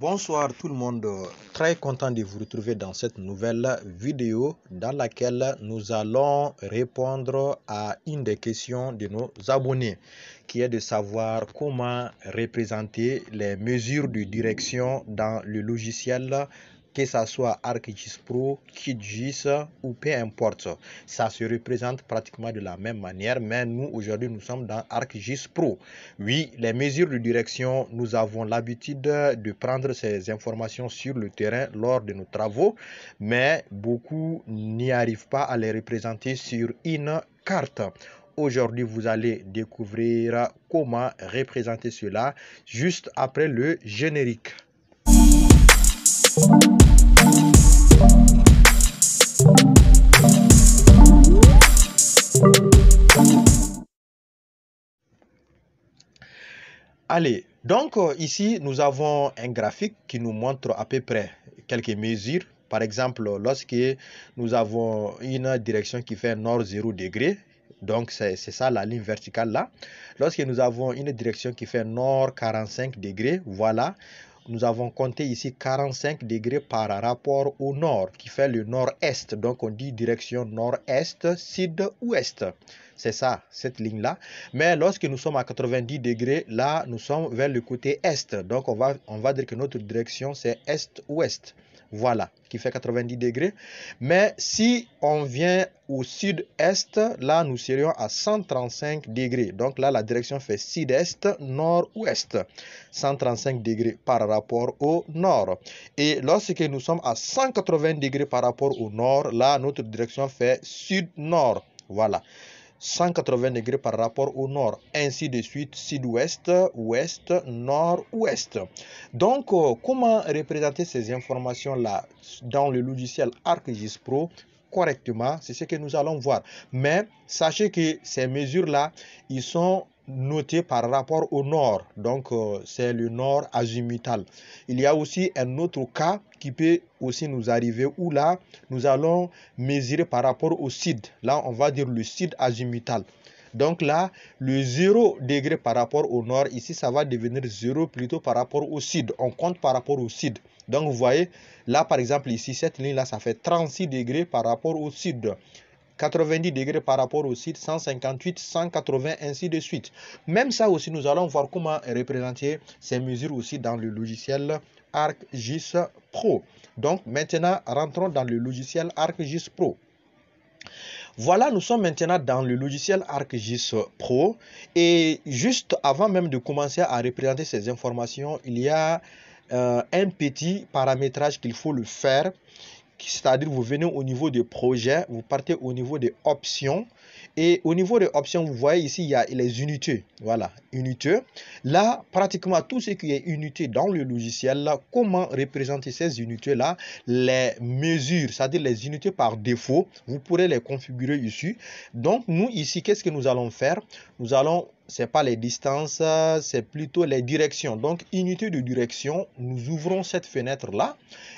Bonsoir tout le monde, très content de vous retrouver dans cette nouvelle vidéo dans laquelle nous allons répondre à une des questions de nos abonnés qui est de savoir comment représenter les mesures de direction dans le logiciel que ça soit ArcGIS Pro, KitGIS ou peu importe. Ça se représente pratiquement de la même manière, mais nous aujourd'hui nous sommes dans ArcGIS Pro. Oui, les mesures de direction, nous avons l'habitude de prendre ces informations sur le terrain lors de nos travaux, mais beaucoup n'y arrivent pas à les représenter sur une carte aujourd'hui vous allez découvrir comment représenter cela juste après le générique. Allez, donc euh, ici, nous avons un graphique qui nous montre à peu près quelques mesures. Par exemple, lorsque nous avons une direction qui fait nord 0 degré, donc c'est ça la ligne verticale là. Lorsque nous avons une direction qui fait nord 45 degrés, voilà, nous avons compté ici 45 degrés par rapport au nord, qui fait le nord-est. Donc on dit direction nord-est, sud-ouest. C'est ça, cette ligne-là. Mais lorsque nous sommes à 90 degrés, là, nous sommes vers le côté est. Donc on va, on va dire que notre direction, c'est est-ouest. Voilà, qui fait 90 degrés. Mais si on vient au sud-est, là, nous serions à 135 degrés. Donc là, la direction fait sud-est, nord-ouest. 135 degrés par rapport au nord. Et lorsque nous sommes à 180 degrés par rapport au nord, là, notre direction fait sud-nord. Voilà. 180 degrés par rapport au nord, ainsi de suite, sud-ouest, ouest, nord-ouest. Donc, euh, comment représenter ces informations-là dans le logiciel ArcGIS Pro correctement C'est ce que nous allons voir. Mais sachez que ces mesures-là, ils sont noté par rapport au nord. Donc, euh, c'est le nord azimutal. Il y a aussi un autre cas qui peut aussi nous arriver où là, nous allons mesurer par rapport au sud. Là, on va dire le sud azimutal. Donc là, le 0 degré par rapport au nord, ici, ça va devenir 0 plutôt par rapport au sud. On compte par rapport au sud. Donc, vous voyez, là, par exemple, ici, cette ligne-là, ça fait 36 degrés par rapport au sud. 90 degrés par rapport au site, 158, 180, ainsi de suite. Même ça aussi, nous allons voir comment représenter ces mesures aussi dans le logiciel ArcGIS Pro. Donc maintenant, rentrons dans le logiciel ArcGIS Pro. Voilà, nous sommes maintenant dans le logiciel ArcGIS Pro. Et juste avant même de commencer à représenter ces informations, il y a euh, un petit paramétrage qu'il faut le faire c'est-à-dire vous venez au niveau des projets, vous partez au niveau des options. Et au niveau des options, vous voyez ici, il y a les unités. Voilà, unités. Là, pratiquement tout ce qui est unité dans le logiciel, comment représenter ces unités-là Les mesures, c'est-à-dire les unités par défaut, vous pourrez les configurer ici. Donc, nous, ici, qu'est-ce que nous allons faire Nous allons c'est pas les distances, c'est plutôt les directions. Donc, unité de direction, nous ouvrons cette fenêtre-là.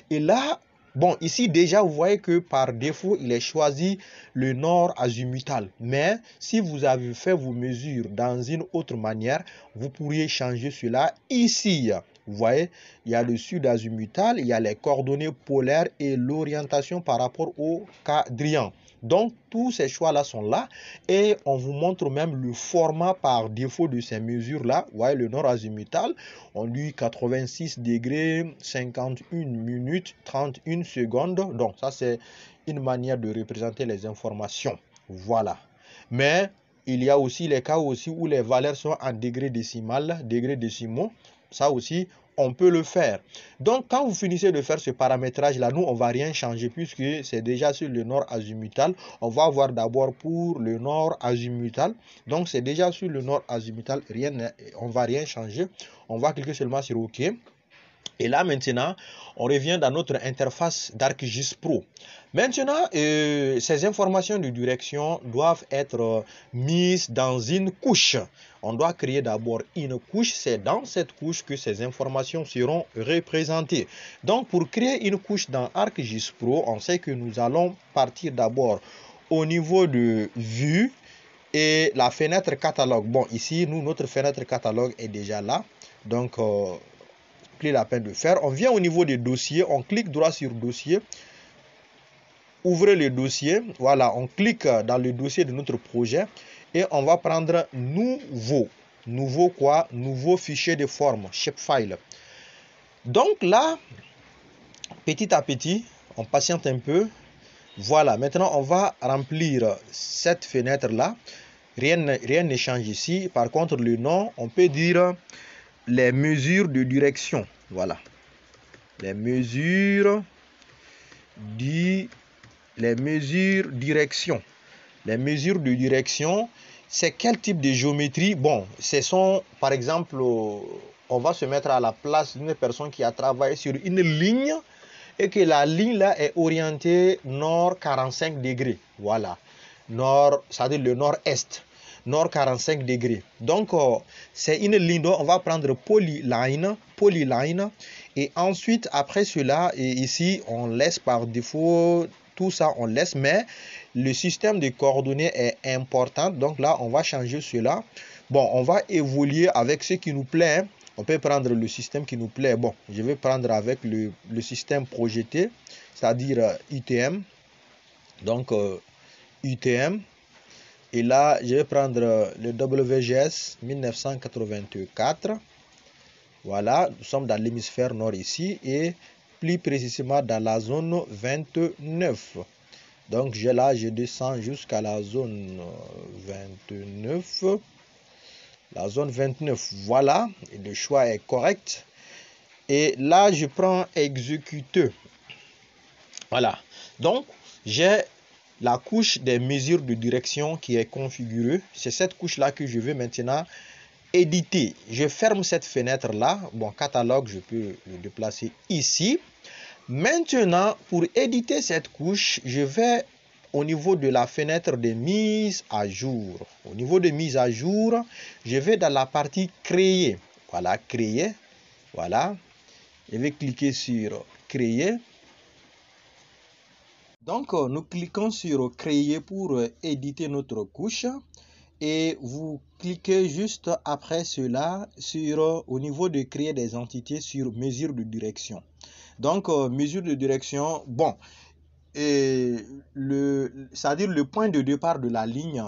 Et là, Bon, ici déjà, vous voyez que par défaut, il est choisi le nord azimutal. Mais si vous avez fait vos mesures dans une autre manière, vous pourriez changer cela ici. Vous voyez, il y a le sud azimutal, il y a les coordonnées polaires et l'orientation par rapport au quadrant. Donc tous ces choix-là sont là et on vous montre même le format par défaut de ces mesures-là. Vous voyez le nord azimutal, on lui 86 degrés, 51 minutes, 31 secondes. Donc ça c'est une manière de représenter les informations. Voilà. Mais il y a aussi les cas aussi où les valeurs sont en degré décimal, degré décimaux. Ça aussi, on peut le faire. Donc, quand vous finissez de faire ce paramétrage-là, nous, on ne va rien changer puisque c'est déjà sur le nord azimutal. On va voir d'abord pour le nord azimutal. Donc, c'est déjà sur le nord azimutal. Rien, on va rien changer. On va cliquer seulement sur OK. Et là maintenant, on revient dans notre interface d'ArcGIS Pro. Maintenant, euh, ces informations de direction doivent être euh, mises dans une couche. On doit créer d'abord une couche. C'est dans cette couche que ces informations seront représentées. Donc, pour créer une couche dans ArcGIS Pro, on sait que nous allons partir d'abord au niveau de vue et la fenêtre catalogue. Bon, ici, nous, notre fenêtre catalogue est déjà là. Donc, euh, la peine de faire. On vient au niveau des dossiers, on clique droit sur dossier. Ouvrez le dossier. Voilà, on clique dans le dossier de notre projet et on va prendre nouveau. Nouveau quoi Nouveau fichier de forme, shapefile. Donc là, petit à petit, on patiente un peu. Voilà, maintenant on va remplir cette fenêtre là. Rien, rien ne change ici. Par contre, le nom, on peut dire les mesures de direction. Voilà. Les mesures du les mesures direction. Les mesures de direction, c'est quel type de géométrie Bon, ce sont par exemple on va se mettre à la place d'une personne qui a travaillé sur une ligne et que la ligne là est orientée nord 45 degrés. Voilà. Nord, ça veut dire le nord-est nord 45 degrés. Donc, euh, c'est une ligne On va prendre polyline, polyline. Et ensuite, après cela, ici, on laisse par défaut tout ça, on laisse. Mais le système de coordonnées est important. Donc là, on va changer cela. Bon, on va évoluer avec ce qui nous plaît. Hein. On peut prendre le système qui nous plaît. Bon, je vais prendre avec le, système projeté, c'est-à-dire UTM. Euh, Donc, UTM. Euh, et là, je vais prendre euh, le WGS 1984. Voilà, nous sommes dans l'hémisphère nord ici et plus précisément dans la zone 29. Donc je, là, je descends jusqu'à la zone 29. Euh, la zone 29, voilà, le choix est correct. Et là, je prends exécuter. Voilà. Donc, j'ai la couche des mesures de direction qui est configurée. C'est cette couche-là que je veux maintenant éditer. Je ferme cette fenêtre-là. Mon catalogue, je peux le déplacer ici. Maintenant, pour éditer cette couche, je vais au niveau de la fenêtre de mise à jour. Au niveau de mise à jour, je vais dans la partie créer. Voilà, créer. Voilà. Je vais cliquer sur créer. Donc, euh, nous cliquons sur Créer pour éditer notre couche et vous cliquez juste après cela sur euh, au niveau de créer des entités sur mesure de direction. Donc, euh, mesure de direction, bon, et le, c'est-à-dire le point de départ de la ligne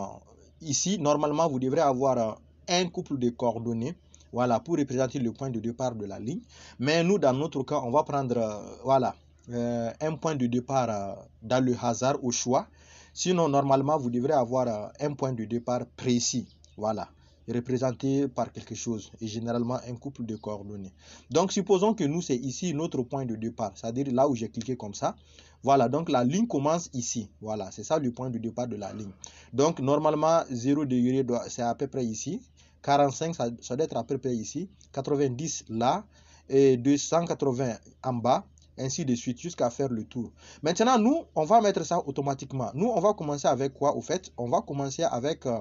ici, normalement, vous devrez avoir un couple de coordonnées. Voilà, pour représenter le point de départ de la ligne. Mais nous, dans notre cas, on va prendre, voilà, euh, un point de départ euh, dans le hasard au choix. Sinon, normalement, vous devrez avoir euh, un point de départ précis. Voilà représenté par quelque chose, et généralement un couple de coordonnées. Donc supposons que nous, c'est ici notre point de départ, c'est-à-dire là où j'ai cliqué comme ça. Voilà, donc la ligne commence ici. Voilà, c'est ça le point de départ de la ligne. Donc normalement, 0 degré, c'est à peu près ici. 45, ça, ça, doit être à peu près ici. 90 là, et 280 en bas ainsi de suite, jusqu'à faire le tour. Maintenant, nous, on va mettre ça automatiquement. Nous, on va commencer avec quoi, au fait On va commencer avec, euh,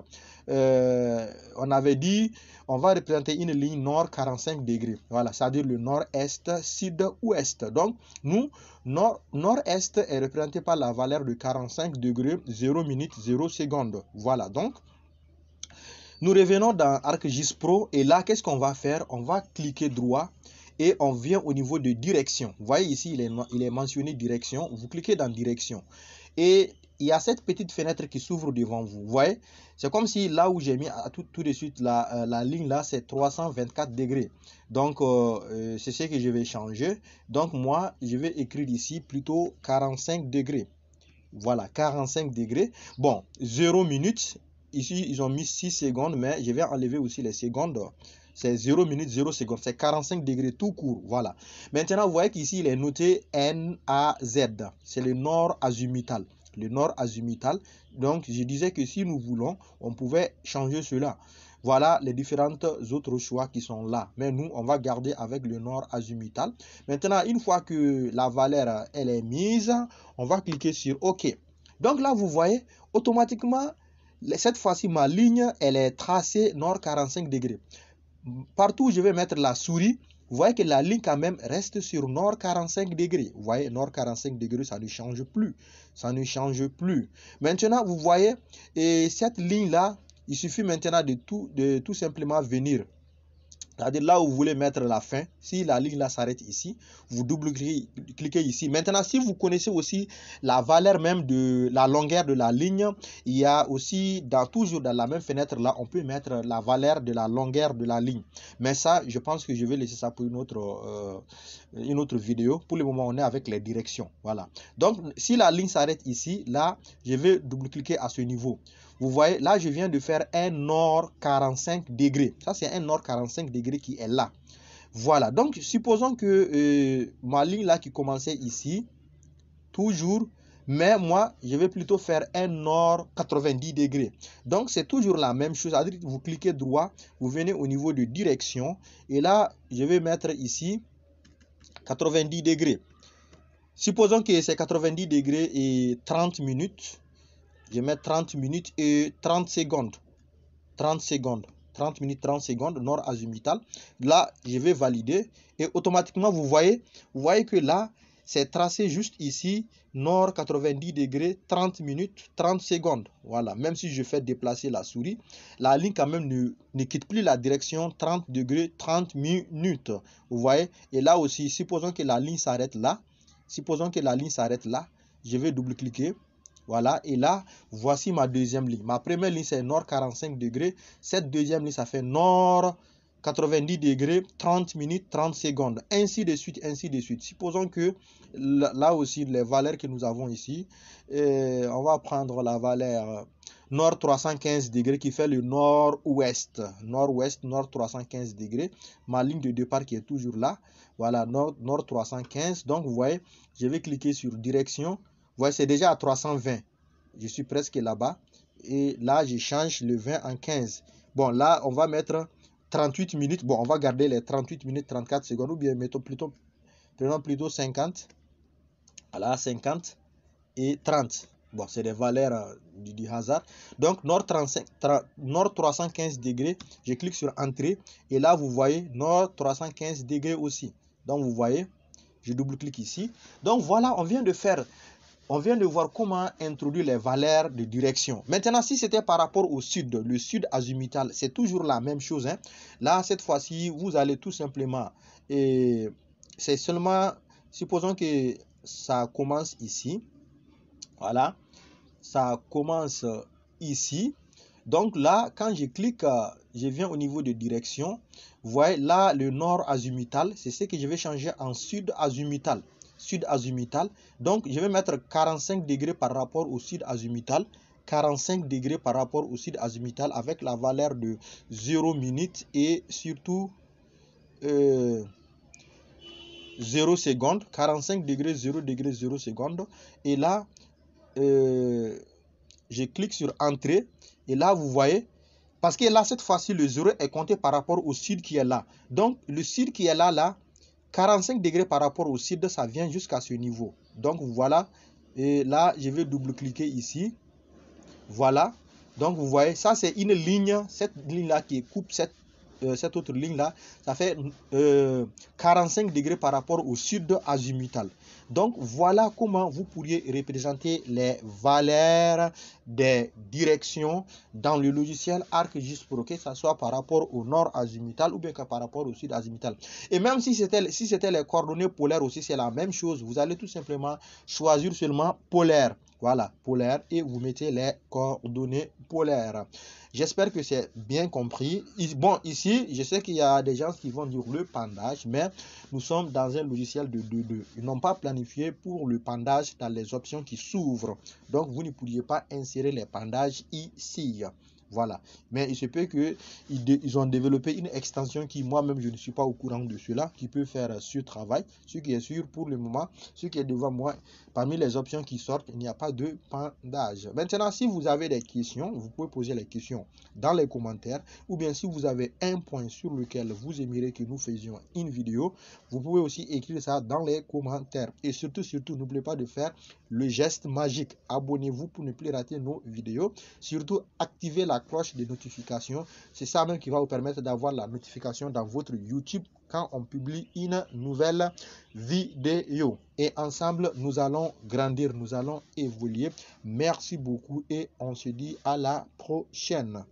euh, on avait dit, on va représenter une ligne nord 45 degrés. Voilà, c'est-à-dire le nord-est, sud-ouest. Donc, nous, nord-est nord est représenté par la valeur de 45 degrés, 0 minutes, 0 secondes. Voilà, donc, nous revenons dans ArcGIS Pro et là, qu'est-ce qu'on va faire On va cliquer droit et on vient au niveau de direction. Vous voyez ici, il est, il est mentionné direction. Vous cliquez dans direction et il y a cette petite fenêtre qui s'ouvre devant vous. Vous voyez C'est comme si là où j'ai mis tout, tout, de suite la, euh, ligne là, c'est 324 degrés. Donc, euh, euh, c'est ce que je vais changer. Donc, moi, je vais écrire ici plutôt 45 degrés. Voilà, 45 degrés. Bon, 0 minutes. Ici, ils ont mis 6 secondes, mais je vais enlever aussi les secondes c'est 0 minute 0 secondes, c'est 45 degrés tout court, voilà. Maintenant, vous voyez qu'ici, il est noté NAZ, c'est le nord azimutal. le nord azimutal, Donc, je disais que si nous voulons, on pouvait changer cela. Voilà les différentes autres choix qui sont là. Mais nous, on va garder avec le nord azimutal. Maintenant, une fois que la valeur, elle est mise, on va cliquer sur OK. Donc là, vous voyez, automatiquement, cette fois-ci, ma ligne, elle est tracée nord 45 degrés partout où je vais mettre la souris, vous voyez que la ligne quand même reste sur nord 45 degrés. Vous voyez, nord 45 degrés, ça ne change plus. Ça ne change plus. Maintenant, vous voyez, et cette ligne-là, il suffit maintenant de tout, de tout simplement venir c'est-à-dire là où vous voulez mettre la fin, si la ligne là s'arrête ici, vous double-cliquez ici. Maintenant, si vous connaissez aussi la valeur même de la longueur de la ligne, il y a aussi, dans, toujours dans la même fenêtre là, on peut mettre la valeur de la longueur de la ligne. Mais ça, je pense que je vais laisser ça pour une autre, euh, une autre vidéo. Pour le moment, on est avec les directions. Voilà. Donc, si la ligne s'arrête ici, là, je vais double-cliquer à ce niveau. Vous voyez, là, je viens de faire un nord 45 degrés. Ça, c'est un nord 45 degrés qui est là. Voilà, donc supposons que euh, ma ligne là qui commençait ici, toujours, mais moi, je vais plutôt faire un nord 90 degrés. Donc, c'est toujours la même chose. Vous cliquez droit, vous venez au niveau de direction. Et là, je vais mettre ici 90 degrés. Supposons que c'est 90 degrés et 30 minutes je mets 30 minutes et 30 secondes. 30 secondes. 30 minutes, 30 secondes, nord azimutal. Là, je vais valider et automatiquement, vous voyez, vous voyez que là, c'est tracé juste ici, nord 90 degrés, 30 minutes, 30 secondes. Voilà, même si je fais déplacer la souris, la ligne quand même ne, ne quitte plus la direction 30 degrés, 30 minutes. Vous voyez, et là aussi, supposons que la ligne s'arrête là, supposons que la ligne s'arrête là, je vais double-cliquer voilà, et là, voici ma deuxième ligne. Ma première ligne, c'est nord 45 degrés. Cette deuxième ligne, ça fait nord 90 degrés, 30 minutes, 30 secondes. Ainsi de suite, ainsi de suite. Supposons que là aussi, les valeurs que nous avons ici, eh, on va prendre la valeur nord 315 degrés qui fait le nord-ouest. Nord-ouest, nord 315 degrés. Ma ligne de départ qui est toujours là. Voilà, nord, nord 315. Donc, vous voyez, je vais cliquer sur direction voyez, c'est déjà à 320. Je suis presque là-bas. Et là, je change le 20 en 15. Bon, là, on va mettre 38 minutes. Bon, on va garder les 38 minutes 34 secondes. Ou bien, mettons plutôt, prenons plutôt 50. Voilà, 50 et 30. Bon, c'est des valeurs euh, du, hasard. Donc, nord, 35, nord 315 degrés. Je clique sur entrée. Et là, vous voyez nord 315 degrés aussi. Donc, vous voyez, je double-clique ici. Donc, voilà, on vient de faire on vient de voir comment introduire les valeurs de direction. Maintenant, si c'était par rapport au sud, le sud azimutal, c'est toujours la même chose. Hein. Là, cette fois-ci, vous allez tout simplement, et c'est seulement, supposons que ça commence ici, voilà, ça commence ici. Donc là, quand je clique, je viens au niveau de direction. Vous voyez là, le nord azimutal, c'est ce que je vais changer en sud azimutal sud azimutal Donc, je vais mettre 45 degrés par rapport au sud azimutal 45 degrés par rapport au sud azimutal avec la valeur de 0 minutes et surtout 0 secondes. 45 degrés, 0 degrés, 0 secondes. Et là, euh, je clique sur entrée. Et là, vous voyez, parce que là, cette fois-ci, le 0 est compté par rapport au sud qui est là. Donc, le sud qui est là, là, 45 degrés par rapport au sud, ça vient jusqu'à ce niveau. Donc voilà, et là je vais double-cliquer ici. Voilà, donc vous voyez, ça c'est une ligne, cette ligne-là qui coupe cette euh, cette autre ligne là, ça fait 45 euh, degrés par rapport au sud azimutal. Donc voilà comment vous pourriez représenter les valeurs des directions dans le logiciel ArcGIS pour que ce soit par rapport au nord azimutal ou bien que par rapport au sud azimutal. Et même si c'était si les coordonnées polaires aussi, c'est la même chose. Vous allez tout simplement choisir seulement polaire. Voilà, polaire. Et vous mettez les coordonnées polaires. J'espère que c'est bien compris. Bon, ici, je sais qu'il y a des gens qui vont dire le pandage, mais nous sommes dans un logiciel de 2 Ils n'ont pas planifié pour le pandage dans les options qui s'ouvrent. Donc, vous ne pourriez pas insérer les pandages ici. Voilà. Mais il se peut que ils ont développé une extension qui, moi-même, je ne suis pas au courant de cela, qui peut faire ce travail. Ce qui est sûr pour le moment, ce qui est devant moi, parmi les options qui sortent, il n'y a pas de pandage. Maintenant, si vous avez des questions, vous pouvez poser les questions dans les commentaires. Ou bien si vous avez un point sur lequel vous aimeriez que nous faisions une vidéo, vous pouvez aussi écrire ça dans les commentaires. Et surtout, surtout, n'oubliez pas de faire le geste magique. Abonnez-vous pour ne plus rater nos vidéos. Surtout, activez la cloche des notifications, C'est ça même qui va vous permettre d'avoir la notification dans votre YouTube quand on publie une nouvelle vidéo. Et ensemble, nous allons grandir, nous allons évoluer. Merci beaucoup et on se dit à la prochaine.